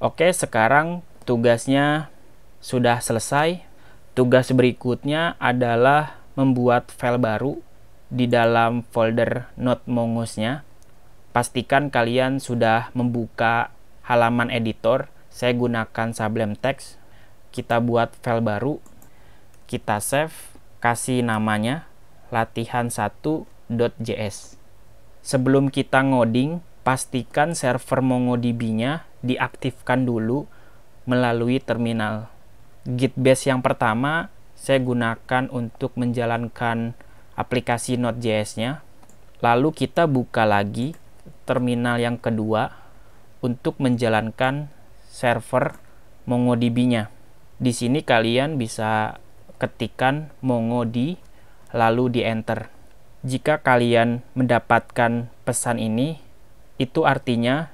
Oke, sekarang tugasnya sudah selesai. Tugas berikutnya adalah membuat file baru di dalam folder Not Mongoose-nya. Pastikan kalian sudah membuka halaman editor. Saya gunakan Sublime Text. Kita buat file baru. Kita save, kasih namanya latihan1.js. Sebelum kita ngoding, pastikan server MongoDB-nya diaktifkan dulu melalui terminal. git Gitbase yang pertama saya gunakan untuk menjalankan aplikasi Node.js-nya. Lalu kita buka lagi terminal yang kedua untuk menjalankan server MongoDB-nya. Di sini kalian bisa ketikan MongoD lalu di enter. Jika kalian mendapatkan pesan ini, itu artinya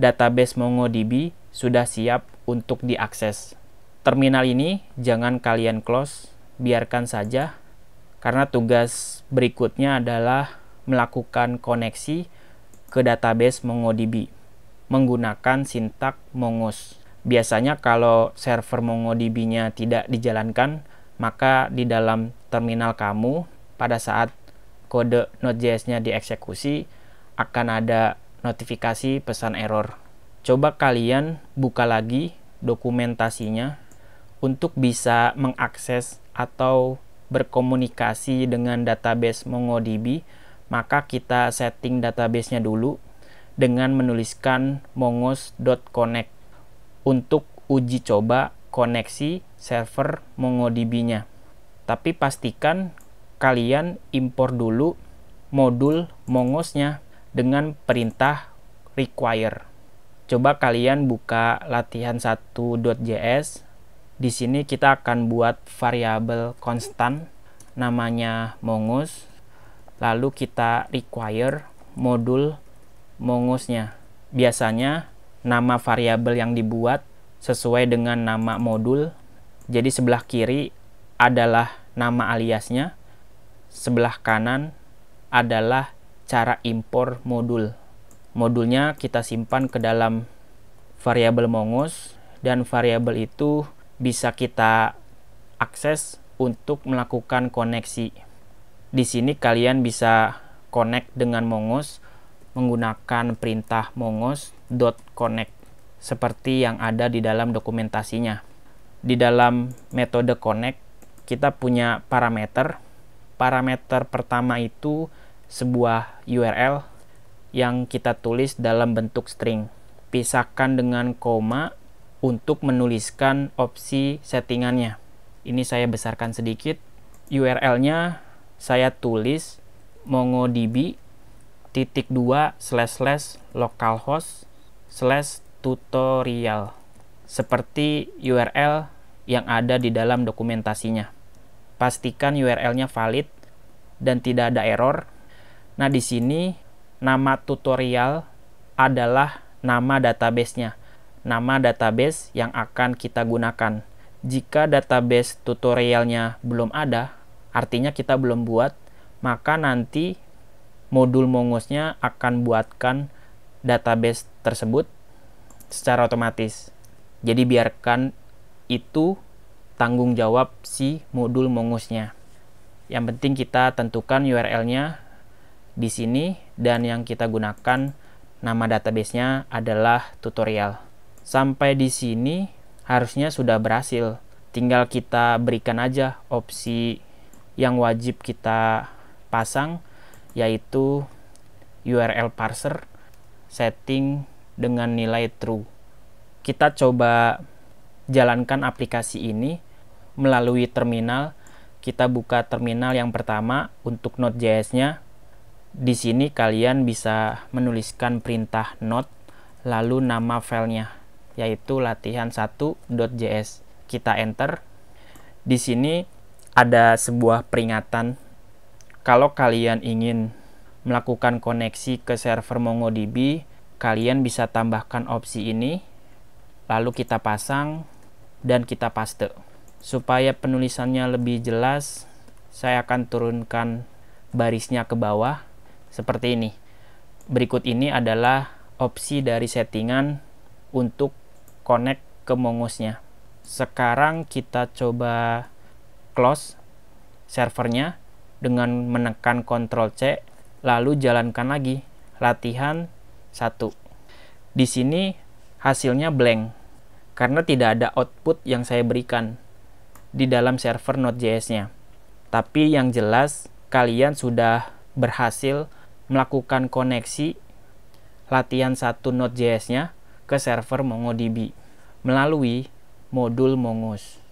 database MongoDB sudah siap untuk diakses. Terminal ini jangan kalian close, biarkan saja karena tugas berikutnya adalah melakukan koneksi ke database MongoDB menggunakan sintak mongos. Biasanya kalau server MongoDB-nya tidak dijalankan, maka di dalam terminal kamu pada saat kode Node.js-nya dieksekusi akan ada notifikasi pesan error. Coba kalian buka lagi dokumentasinya untuk bisa mengakses atau berkomunikasi dengan database MongoDB, maka kita setting databasenya dulu dengan menuliskan mongos.connect untuk uji coba koneksi server MongoDB-nya. Tapi pastikan kalian impor dulu modul mongosnya dengan perintah require. Coba kalian buka latihan 1.js. Di sini kita akan buat variabel konstan namanya mongus. Lalu kita require modul mongusnya. Biasanya nama variabel yang dibuat sesuai dengan nama modul. Jadi sebelah kiri adalah nama aliasnya, sebelah kanan adalah cara impor modul. Modulnya kita simpan ke dalam variabel mongos dan variabel itu bisa kita akses untuk melakukan koneksi. Di sini kalian bisa connect dengan mongos menggunakan perintah mongos.connect seperti yang ada di dalam dokumentasinya. Di dalam metode connect kita punya parameter. Parameter pertama itu sebuah URL yang kita tulis dalam bentuk string. Pisahkan dengan koma untuk menuliskan opsi settingannya. Ini saya besarkan sedikit. URL-nya saya tulis mongodb dua slash slash localhost slash tutorial seperti URL yang ada di dalam dokumentasinya. Pastikan URL-nya valid dan tidak ada error Nah, di sini nama tutorial adalah nama databasenya, nama database yang akan kita gunakan. Jika database tutorialnya belum ada, artinya kita belum buat, maka nanti modul Mongosnya akan buatkan database tersebut secara otomatis. Jadi biarkan itu tanggung jawab si modul Mongosnya. Yang penting kita tentukan URL-nya di sini dan yang kita gunakan nama databasenya adalah tutorial. Sampai di sini harusnya sudah berhasil. Tinggal kita berikan aja opsi yang wajib kita pasang yaitu URL parser setting dengan nilai true. Kita coba jalankan aplikasi ini melalui terminal. Kita buka terminal yang pertama untuk Node.js-nya di sini kalian bisa menuliskan perintah not lalu nama filenya yaitu latihan1.js. Kita enter. Di sini ada sebuah peringatan kalau kalian ingin melakukan koneksi ke server MongoDB, kalian bisa tambahkan opsi ini lalu kita pasang dan kita paste. Supaya penulisannya lebih jelas, saya akan turunkan barisnya ke bawah seperti ini. Berikut ini adalah opsi dari settingan untuk connect ke mongosnya Sekarang kita coba close servernya dengan menekan Ctrl C lalu jalankan lagi latihan 1. Di sini hasilnya blank karena tidak ada output yang saya berikan di dalam server Node.js-nya. Tapi yang jelas kalian sudah berhasil melakukan koneksi latihan satu Node.js-nya ke server MongoDB melalui modul Mongoose.